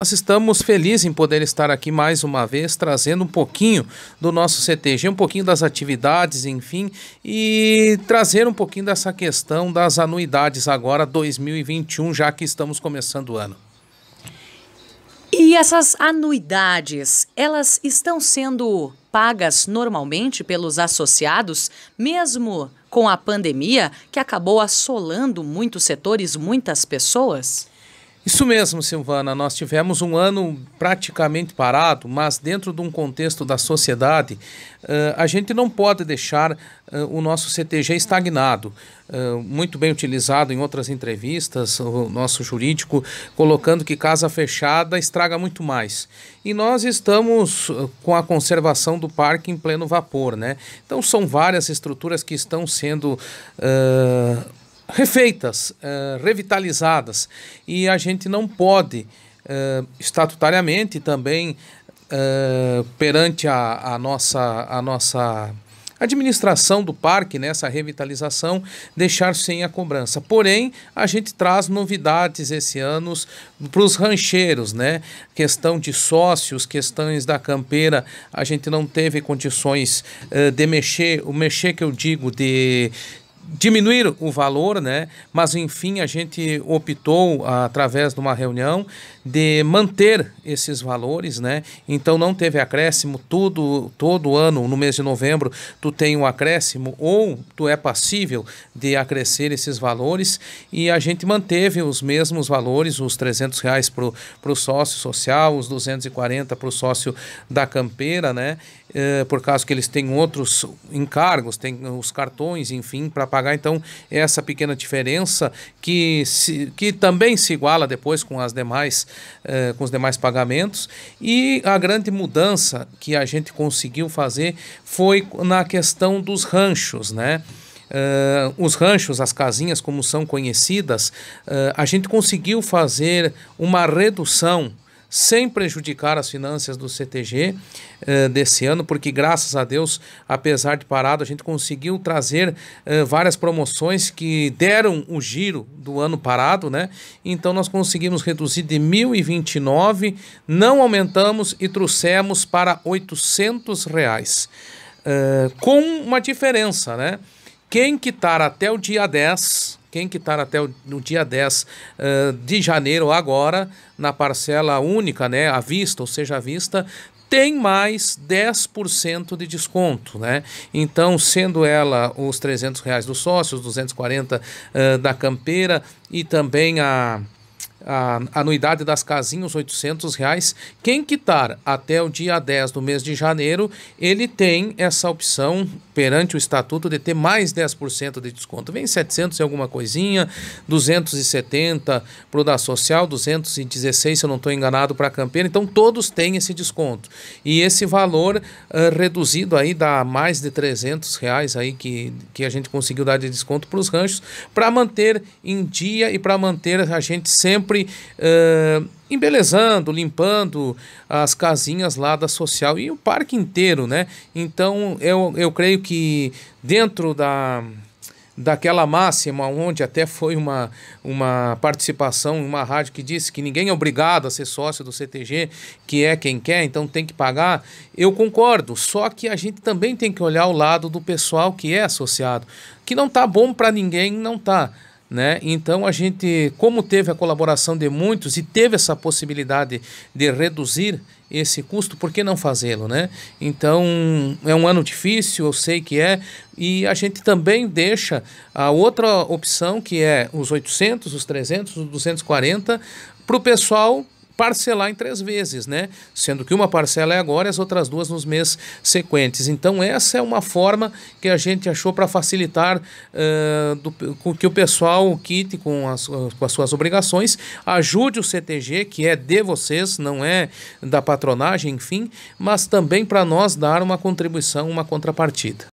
Nós estamos felizes em poder estar aqui mais uma vez trazendo um pouquinho do nosso CTG, um pouquinho das atividades, enfim, e trazer um pouquinho dessa questão das anuidades agora 2021, já que estamos começando o ano. E essas anuidades, elas estão sendo pagas normalmente pelos associados, mesmo com a pandemia que acabou assolando muitos setores, muitas pessoas? Isso mesmo, Silvana. Nós tivemos um ano praticamente parado, mas dentro de um contexto da sociedade, uh, a gente não pode deixar uh, o nosso CTG estagnado. Uh, muito bem utilizado em outras entrevistas, o nosso jurídico colocando que casa fechada estraga muito mais. E nós estamos com a conservação do parque em pleno vapor, né? Então são várias estruturas que estão sendo refeitas, uh, revitalizadas. E a gente não pode, uh, estatutariamente também, uh, perante a, a, nossa. A nossa administração do parque, nessa né, revitalização, deixar sem a cobrança. Porém, a gente traz novidades esse ano para os rancheiros, né? Questão de sócios, questões da campeira, a gente não teve condições uh, de mexer, o mexer que eu digo de diminuir o valor, né? Mas enfim, a gente optou através de uma reunião de manter esses valores, né? Então não teve acréscimo tudo todo ano, no mês de novembro, tu tem um acréscimo ou tu é passível de acrescer esses valores e a gente manteve os mesmos valores, os 300 reais para o sócio social, os 240 para o sócio da campeira, né? Eh, por causa que eles têm outros encargos, tem os cartões, enfim, para pagar pagar. Então, essa pequena diferença que, se, que também se iguala depois com, as demais, eh, com os demais pagamentos. E a grande mudança que a gente conseguiu fazer foi na questão dos ranchos, né? Uh, os ranchos, as casinhas, como são conhecidas, uh, a gente conseguiu fazer uma redução sem prejudicar as finanças do CTG eh, desse ano, porque graças a Deus, apesar de parado, a gente conseguiu trazer eh, várias promoções que deram o giro do ano parado, né? Então nós conseguimos reduzir de 1.029, não aumentamos e trouxemos para 800 reais, eh, com uma diferença, né? Quem quitar até o dia 10 quem quitar tá até o no dia 10 uh, de janeiro, agora, na parcela única, né, à vista, ou seja, à vista, tem mais 10% de desconto, né? Então, sendo ela os 300 reais dos sócios, 240 uh, da campeira e também a a anuidade das casinhas, R$ Reais. Quem quitar até o dia 10 do mês de janeiro, ele tem essa opção perante o estatuto de ter mais 10% de desconto. Vem 700 e alguma coisinha, 270 para o da social, 216, se eu não estou enganado, para a campeira. Então, todos têm esse desconto. E esse valor uh, reduzido aí dá mais de R$ reais aí que, que a gente conseguiu dar de desconto para os ranchos, para manter em dia e para manter a gente sempre sempre uh, embelezando, limpando as casinhas lá da social e o parque inteiro, né? Então eu, eu creio que dentro da daquela máxima onde até foi uma, uma participação em uma rádio que disse que ninguém é obrigado a ser sócio do CTG, que é quem quer, então tem que pagar. Eu concordo, só que a gente também tem que olhar o lado do pessoal que é associado, que não tá bom para ninguém, não tá. Né? Então a gente, como teve a colaboração de muitos e teve essa possibilidade de reduzir esse custo, por que não fazê-lo, né? Então, é um ano difícil, eu sei que é, e a gente também deixa a outra opção, que é os 800, os 300, os 240, para o pessoal parcelar em três vezes, né? Sendo que uma parcela é agora e as outras duas nos meses sequentes. Então, essa é uma forma que a gente achou para facilitar uh, do, que o pessoal quite com as, com as suas obrigações, ajude o CTG, que é de vocês, não é da patronagem, enfim, mas também para nós dar uma contribuição, uma contrapartida.